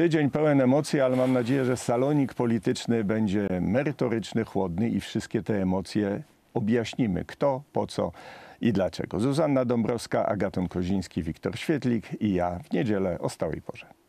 Tydzień pełen emocji, ale mam nadzieję, że salonik polityczny będzie merytoryczny, chłodny i wszystkie te emocje objaśnimy. Kto, po co i dlaczego. Zuzanna Dąbrowska, Agaton Koziński, Wiktor Świetlik i ja w niedzielę o stałej porze.